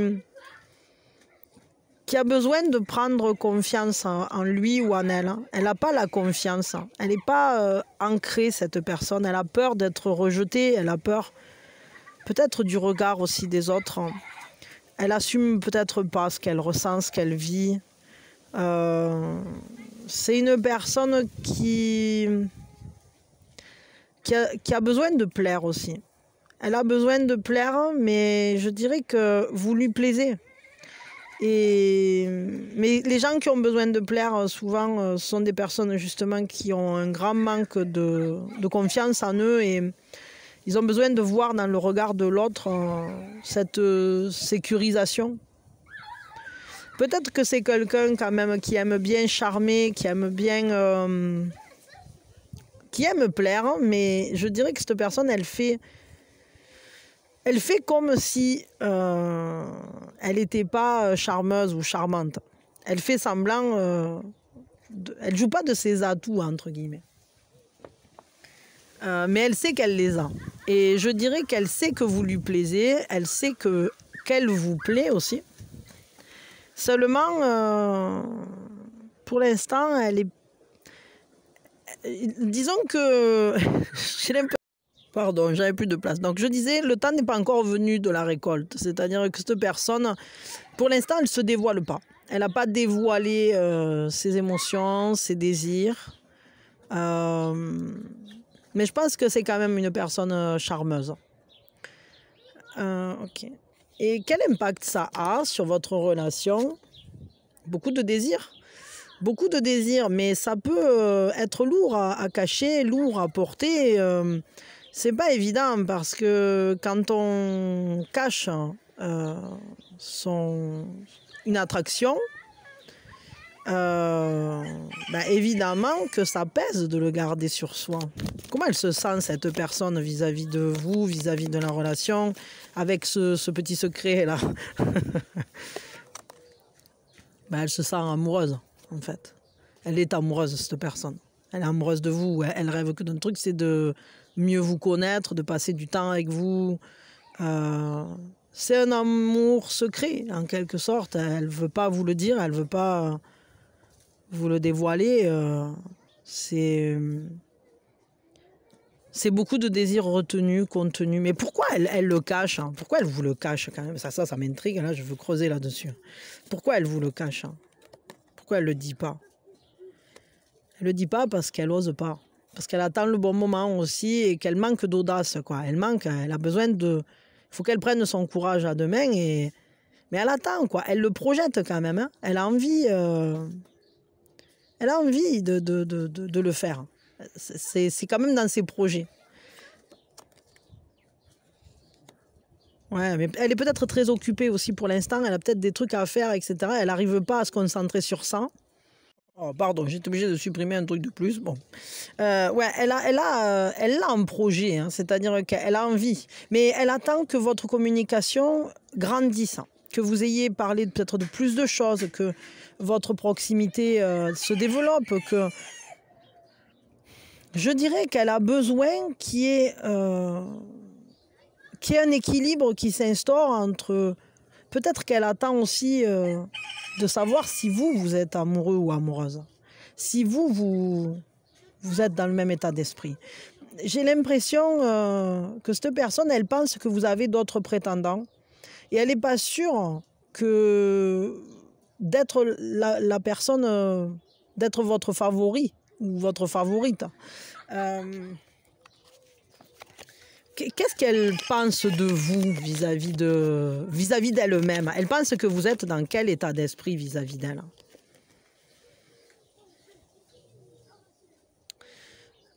qui a besoin de prendre confiance en lui ou en elle. Hein. Elle n'a pas la confiance. Hein. Elle n'est pas euh, ancrée, cette personne. Elle a peur d'être rejetée. Elle a peur peut-être du regard aussi des autres. Hein. Elle assume peut-être pas ce qu'elle ressent, ce qu'elle vit. Euh, c'est une personne qui, qui a besoin de plaire aussi. Elle a besoin de plaire, mais je dirais que vous lui plaisez. Et, mais les gens qui ont besoin de plaire, euh, souvent, euh, sont des personnes justement qui ont un grand manque de, confiance en eux et ils ont besoin de voir dans le regard de l'autre euh, cette sécurisation. Peut-être que c'est quelqu'un quand même qui aime bien charmer, qui aime bien... qui aime plaire, mais je dirais que cette personne, elle fait elle fait comme si euh, elle n'était pas euh, charmeuse ou charmante. Elle fait semblant. Euh, elle joue pas de ses atouts, entre guillemets. Euh, mais elle sait qu'elle les a. Et je dirais qu'elle sait que vous lui plaisez, elle sait que qu'elle vous plaît aussi. Seulement, pour l'instant, elle est. Disons que Pardon, j'avais plus de place. Donc je disais, le temps n'est pas encore venu de la récolte. C'est-à-dire que cette personne, pour l'instant, elle ne se dévoile pas. Elle n'a pas dévoilé euh, ses émotions, ses désirs. Euh, mais je pense que c'est quand même une personne euh, charmeuse. ok. Et quel impact ça a sur votre relation Beaucoup de désirs beaucoup de désirs, mais ça peut être lourd à, cacher, lourd à porter. C'est pas évident parce que quand on cache hein, euh, son, une attraction, euh, ben, évidemment que ça pèse de le garder sur soi. Comment elle se sent, cette personne, vis-à-vis de vous, vis-à-vis de la relation, avec ce, petit secret-là ben, Elle se sent amoureuse, en fait. Elle est amoureuse, cette personne. Elle est amoureuse de vous. Elle rêve que d'un truc, c'est de, mieux vous connaître, de passer du temps avec vous. Euh, c'est un amour secret, en quelque sorte. Elle ne veut pas vous le dire, elle ne veut pas vous le dévoiler. Euh, c'est. C'est beaucoup de désirs retenus, contenus. Mais pourquoi elle, le cache hein? Pourquoi elle vous le cache quand même Ça, ça, ça m'intrigue. Là, je veux creuser là-dessus. Pourquoi elle vous le cache hein? Pourquoi elle le dit pas Elle le dit pas parce qu'elle ose pas parce qu'elle attend le bon moment aussi et qu'elle manque d'audace. quoi. Elle manque, elle a besoin de... Il faut qu'elle prenne son courage à deux mains. Et... Mais elle attend, quoi. Elle le projette quand même. Hein. Elle a envie, euh, elle a envie de, de, de, de le faire. C'est quand même dans ses projets. Ouais, mais elle est peut-être très occupée aussi pour l'instant. Elle a peut-être des trucs à faire, etc. Elle n'arrive pas à se concentrer sur ça. Oh, pardon, j'étais obligé de supprimer un truc de plus. Bon. Euh, ouais, elle a, elle a, euh, elle a un projet, hein, c'est-à-dire qu'elle a envie. Mais elle attend que votre communication grandisse, que vous ayez parlé peut-être de plus de choses, que votre proximité euh, se développe, que. Je dirais qu'elle a besoin qu'il est, euh, y, ait un équilibre qui s'instaure entre Peut-être qu'elle attend aussi euh, de savoir si vous, vous êtes amoureux ou amoureuse. Si vous, vous, vous êtes dans le même état d'esprit. J'ai l'impression euh, que cette personne, elle pense que vous avez d'autres prétendants. Et elle n'est pas sûre que d'être la, la, personne, euh, d'être votre favori ou votre favorite. Qu'est-ce qu'elle pense de vous vis-à-vis de vis-à-vis d'elle-même Elle pense que vous êtes dans quel état d'esprit vis-à-vis d'elle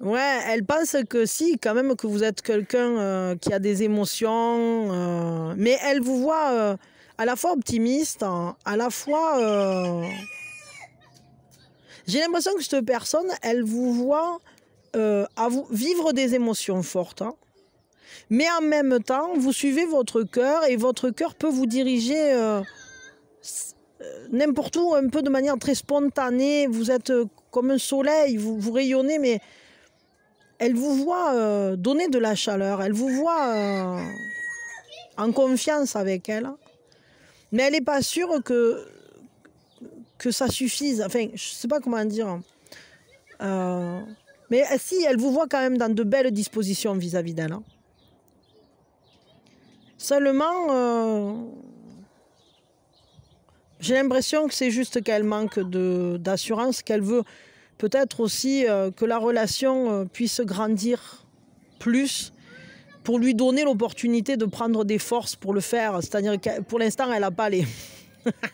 Ouais, elle pense que si, quand même, que vous êtes quelqu'un euh, qui a des émotions, euh, mais elle vous voit euh, à la fois optimiste, hein, à la fois... J'ai l'impression que cette personne, elle vous voit à vous, vivre des émotions fortes. Hein. Mais en même temps, vous suivez votre cœur et votre cœur peut vous diriger euh, n'importe où, un peu de manière très spontanée. Vous êtes euh, comme un soleil, vous, vous rayonnez, mais elle vous voit euh, donner de la chaleur, elle vous voit en confiance avec elle. Mais elle n'est pas sûre que, que ça suffise. Enfin, je ne sais pas comment dire. mais si, elle vous voit quand même dans de belles dispositions vis-à-vis d'elle. Hein. Seulement, euh, j'ai l'impression que c'est juste qu'elle manque d'assurance, qu'elle veut peut-être aussi euh, que la relation euh, puisse grandir plus pour lui donner l'opportunité de prendre des forces pour le faire. C'est-à-dire que pour l'instant, elle n'a pas les...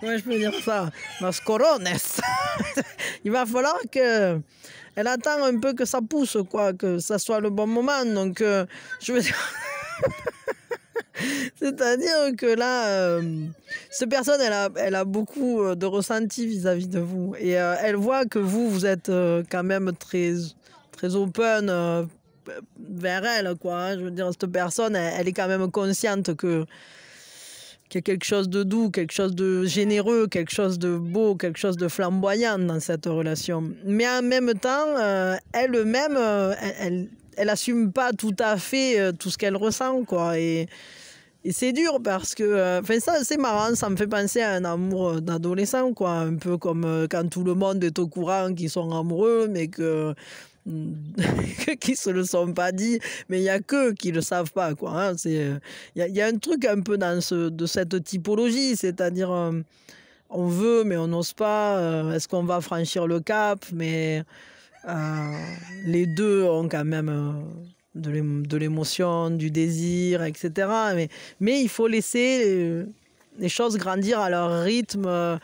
Moi, je peux dire ça. Nos corones. Il va falloir que elle attend un peu que ça pousse, quoi, que ça soit le bon moment. Donc, je veux dire... C'est-à-dire que là, euh, cette personne, elle a, beaucoup euh, de ressenti vis-à-vis de vous. Et euh, elle voit que vous, vous êtes quand même très, très open vers elle, quoi. Hein. Je veux dire, cette personne, elle, est quand même consciente que qu'il y a quelque chose de doux, quelque chose de généreux, quelque chose de beau, quelque chose de flamboyant dans cette relation. Mais en même temps, elle-même, elle elle assume pas tout à fait euh, tout ce qu'elle ressent, quoi. Et, c'est dur parce que, euh, enfin, ça, c'est marrant, ça me fait penser à un amour euh, d'adolescent, quoi. Un peu comme quand tout le monde est au courant qu'ils sont amoureux, mais que. Mm, qui se le sont pas dit, mais il y a qu'eux qui le savent pas, quoi. Hein. Il y, a un truc un peu dans ce, de cette typologie, c'est-à-dire on veut mais on n'ose pas, est-ce qu'on va franchir le cap, mais euh, les deux ont quand même euh, de l'émotion, du désir, etc. Mais, mais il faut laisser euh, les choses grandir à leur rythme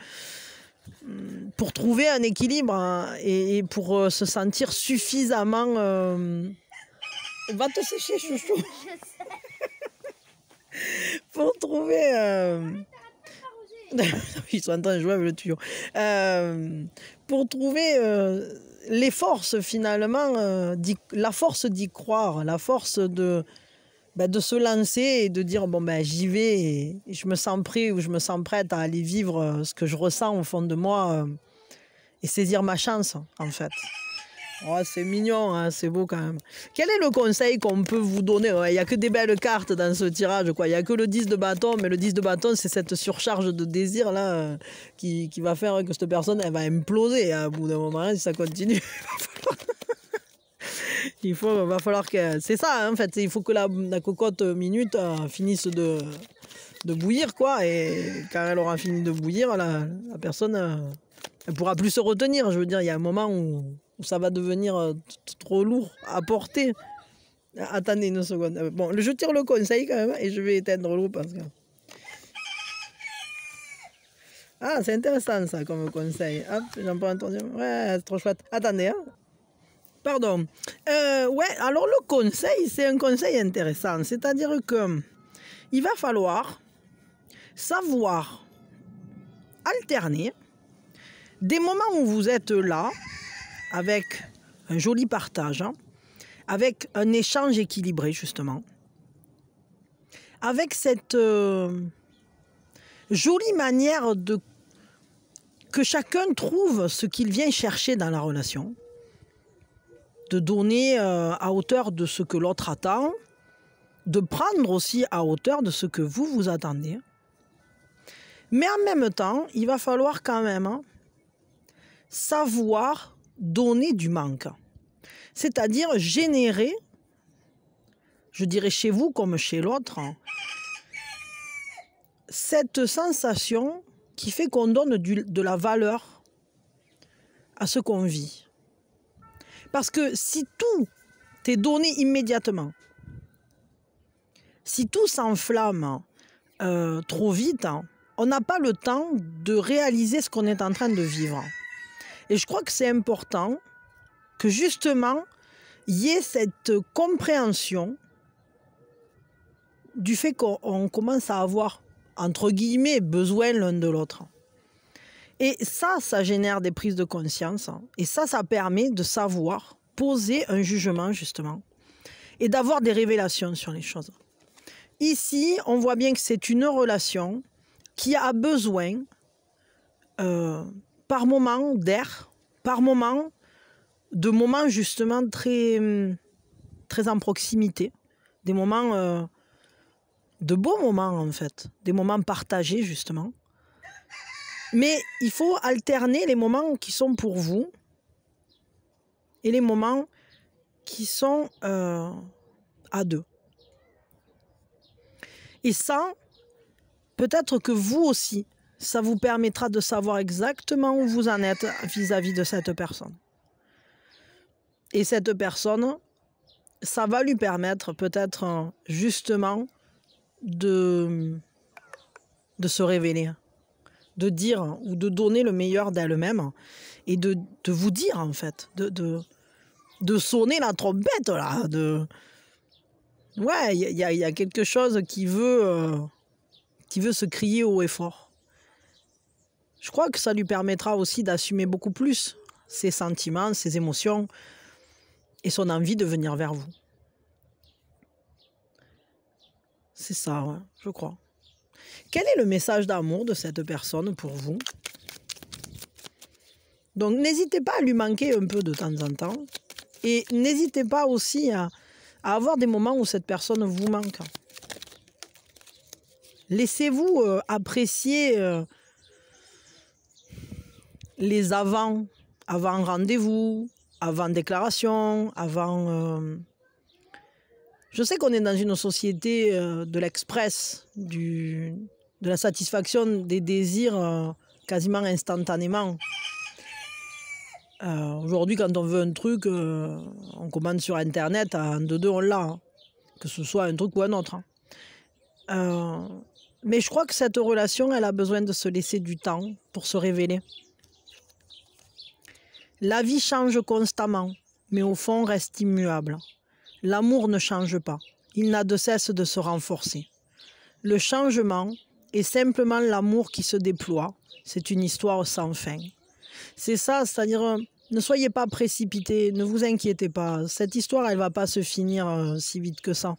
pour trouver un équilibre hein, et, pour se sentir suffisamment. Va te sécher, chouchou. pour trouver. Ils sont en train de jouer avec le tuyau. pour trouver les forces finalement, euh, la force d'y croire, la force ben, de, se lancer et de dire bon ben j'y vais je me sens prêt ou je me sens prête à aller vivre euh, ce que je ressens au fond de moi euh, et saisir ma chance en fait. Oh, c'est mignon, hein, c'est beau quand même. Quel est le conseil qu'on peut vous donner Il n'y a que des belles cartes dans ce tirage. quoi. Il n'y a que le 10 de bâton, mais le 10 de bâton, c'est cette surcharge de désir là euh, qui, qui, va faire que cette personne elle va imploser à hein, bout d'un moment hein, si ça continue. il faut, va falloir que... C'est ça, en fait. Il faut que la, cocotte minute euh, finisse de, de bouillir, quoi. Et quand elle aura fini de bouillir, la, la personne, ne euh, pourra plus se retenir. Je veux dire, il y a un moment où ça va devenir euh, trop lourd à porter. Attendez une seconde. Euh, bon, je tire le conseil quand même et je vais éteindre l'eau parce que. Ah, c'est intéressant ça comme conseil. Hop, j'en ai pas Ouais, c'est trop chouette. Attendez, hein. Pardon. Euh, ouais, alors le conseil, c'est un conseil intéressant. C'est-à-dire que il va falloir savoir alterner des moments où vous êtes là avec un joli partage, hein, avec un échange équilibré justement, avec cette euh, jolie manière de que chacun trouve ce qu'il vient chercher dans la relation, de donner euh, à hauteur de ce que l'autre attend, de prendre aussi à hauteur de ce que vous vous attendez. Mais en même temps, il va falloir quand même hein, savoir donner du manque, c'est-à-dire générer, je dirais chez vous comme chez l'autre, hein, cette sensation qui fait qu'on donne de la valeur à ce qu'on vit. Parce que si tout t'est donné immédiatement, si tout s'enflamme euh, trop vite, hein, on n'a pas le temps de réaliser ce qu'on est en train de vivre. Et je crois que c'est important que justement, il y ait cette compréhension du fait qu'on commence à avoir, entre guillemets, besoin l'un de l'autre. Et ça, ça génère des prises de conscience. Hein. Et ça, ça permet de savoir poser un jugement, justement, et d'avoir des révélations sur les choses. Ici, on voit bien que c'est une relation qui a besoin euh, par moments d'air, par moments de moments justement très, très en proximité, des moments, euh, de beaux moments en fait, des moments partagés justement. Mais il faut alterner les moments qui sont pour vous et les moments qui sont euh, à deux. Et ça, peut-être que vous aussi, ça vous permettra de savoir exactement où vous en êtes vis-à-vis de cette personne. Et cette personne, ça va lui permettre peut-être hein, justement de, de se révéler, de dire ou de donner le meilleur d'elle-même et de, de, vous dire en fait, de, de, de sonner la trompette là, de, Ouais, il y, a quelque chose qui veut, euh, qui veut se crier haut et fort je crois que ça lui permettra aussi d'assumer beaucoup plus ses sentiments, ses émotions et son envie de venir vers vous. C'est ça, je crois. Quel est le message d'amour de cette personne pour vous Donc n'hésitez pas à lui manquer un peu de temps en temps. Et n'hésitez pas aussi à, avoir des moments où cette personne vous manque. Laissez-vous euh, apprécier euh, les avant, avant rendez-vous, avant déclaration, avant... Euh, je sais qu'on est dans une société euh, de l'express, de la satisfaction des désirs euh, quasiment instantanément. Aujourd'hui, quand on veut un truc, on commande sur Internet, en deux-deux, on l'a. Hein, que ce soit un truc ou un autre. Hein. mais je crois que cette relation, elle a besoin de se laisser du temps pour se révéler. La vie change constamment, mais au fond reste immuable. L'amour ne change pas, il n'a de cesse de se renforcer. Le changement est simplement l'amour qui se déploie, c'est une histoire sans fin. C'est ça, c'est-à-dire ne soyez pas précipités, ne vous inquiétez pas, cette histoire elle va pas se finir euh, si vite que ça.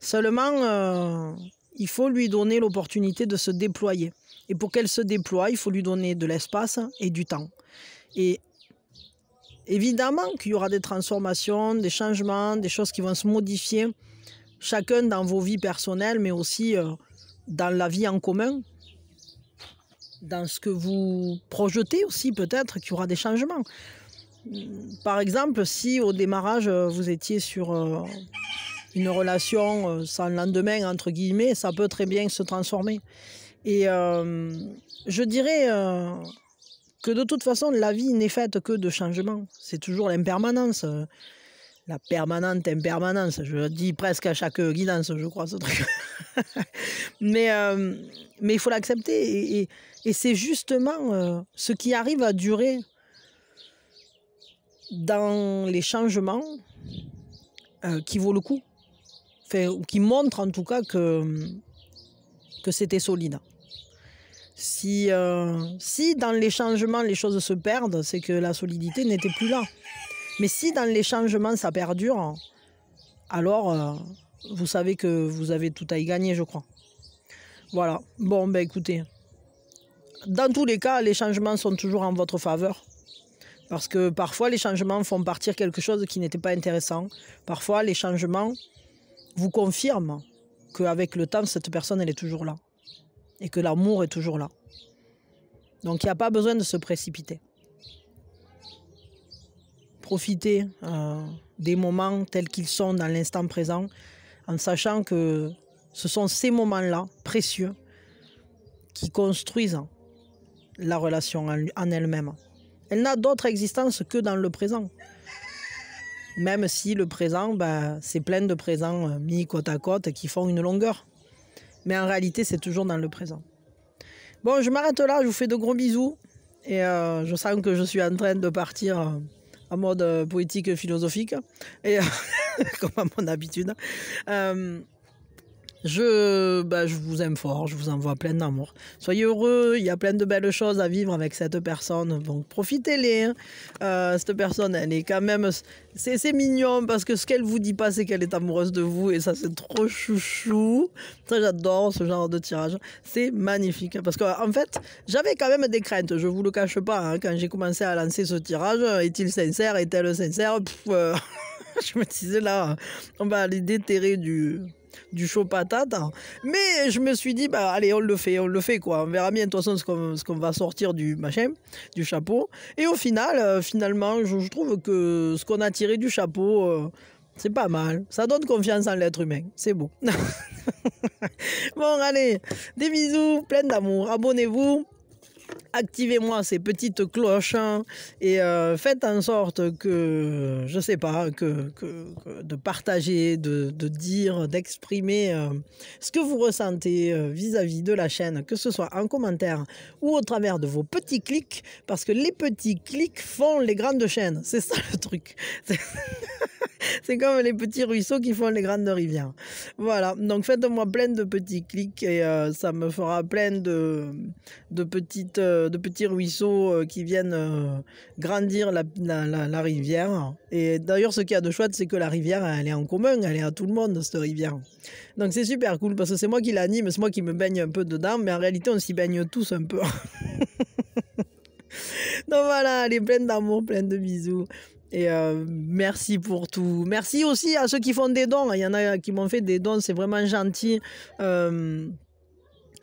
Seulement, euh, il faut lui donner l'opportunité de se déployer. Et pour qu'elle se déploie, il faut lui donner de l'espace et du temps. Et Évidemment qu'il y aura des transformations, des changements, des choses qui vont se modifier, chacun dans vos vies personnelles, mais aussi euh, dans la vie en commun, dans ce que vous projetez aussi peut-être qu'il y aura des changements. Par exemple, si au démarrage euh, vous étiez sur euh, une relation sans lendemain, entre guillemets, ça peut très bien se transformer. Et je dirais que de toute façon, la vie n'est faite que de changements. C'est toujours l'impermanence. La permanente impermanence. Je le dis presque à chaque guidance, je crois, ce truc. Euh, mais, il faut l'accepter. Et, c'est justement euh, ce qui arrive à durer dans les changements euh, qui vaut le coup. Enfin, qui montre en tout cas que c'était solide. Si, euh, si dans les changements les choses se perdent, c'est que la solidité n'était plus là. Mais si dans les changements ça perdure, alors euh, vous savez que vous avez tout à y gagner, je crois. Voilà. Bon, ben écoutez, dans tous les cas, les changements sont toujours en votre faveur. Parce que parfois, les changements font partir quelque chose qui n'était pas intéressant. Parfois, les changements vous confirment qu'avec le temps, cette personne, elle est toujours là et que l'amour est toujours là. Donc il n'y a pas besoin de se précipiter. Profiter euh, des moments tels qu'ils sont dans l'instant présent en sachant que ce sont ces moments-là précieux qui construisent la relation en elle-même. Elle, n'a d'autre existence que dans le présent. Même si le présent, ben, c'est plein de présents euh, mis côte à côte qui font une longueur. Mais en réalité, c'est toujours dans le présent. Bon, je m'arrête là, je vous fais de gros bisous. Et euh, je sens que je suis en train de partir euh, en mode euh, poétique philosophique. Et comme à mon habitude. Je, bah, je vous aime fort, je vous envoie plein d'amour. Soyez heureux, il y a plein de belles choses à vivre avec cette personne, donc profitez-les. Hein. Euh, cette personne, elle est quand même. C'est mignon parce que ce qu'elle vous dit pas, c'est qu'elle est amoureuse de vous et ça, c'est trop chouchou. Ça, j'adore ce genre de tirage. C'est magnifique hein, parce que en fait, j'avais quand même des craintes, je vous le cache pas. Hein. quand j'ai commencé à lancer ce tirage, euh, est-il sincère, est-elle sincère euh, Je me disais là, on va aller déterrer du du chaud patate. Mais je me suis dit, bah, allez, on le fait, on le fait, quoi. On verra bien, de toute façon, ce qu'on va sortir du machin, du chapeau. Et au final, euh, finalement, je, trouve que ce qu'on a tiré du chapeau, euh, c'est pas mal. Ça donne confiance en l'être humain. C'est beau. bon, allez, des bisous, plein d'amour. Abonnez-vous activez-moi ces petites cloches hein, et euh, faites en sorte que, je sais pas, que, de partager, de, dire, d'exprimer euh, ce que vous ressentez euh, vis-à-vis de la chaîne, que ce soit en commentaire ou au travers de vos petits clics, parce que les petits clics font les grandes chaînes. C'est ça le truc. C'est comme les petits ruisseaux qui font les grandes rivières. Voilà, donc faites-moi plein de petits clics et ça me fera plein de, de petites euh, de petits ruisseaux euh, qui viennent euh, grandir la, rivière. Et d'ailleurs, ce qu'il y a de chouette, c'est que la rivière, elle est en commun, elle est à tout le monde, cette rivière. Donc c'est super cool parce que c'est moi qui l'anime, c'est moi qui me baigne un peu dedans, mais en réalité, on s'y baigne tous un peu. Donc voilà, elle est pleine d'amour, pleine de bisous. Et merci pour tout. Merci aussi à ceux qui font des dons. Il y en a qui m'ont fait des dons, c'est vraiment gentil. Euh,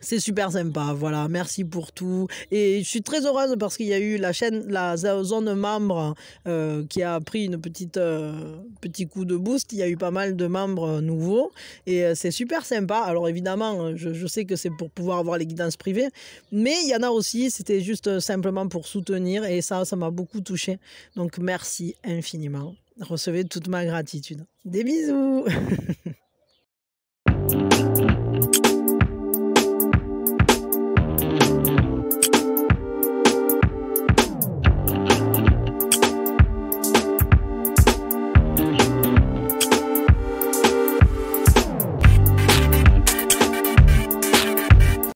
c'est super sympa, voilà, merci pour tout. Et je suis très heureuse parce qu'il y a eu la chaîne, la zone membre euh, qui a pris une petite euh, petit coup de boost. Il y a eu pas mal de membres nouveaux et euh, c'est super sympa. Alors évidemment, je, sais que c'est pour pouvoir avoir les guidances privées, mais il y en a aussi, c'était juste simplement pour soutenir et ça, ça m'a beaucoup touché. Donc merci infiniment. Recevez toute ma gratitude. Des bisous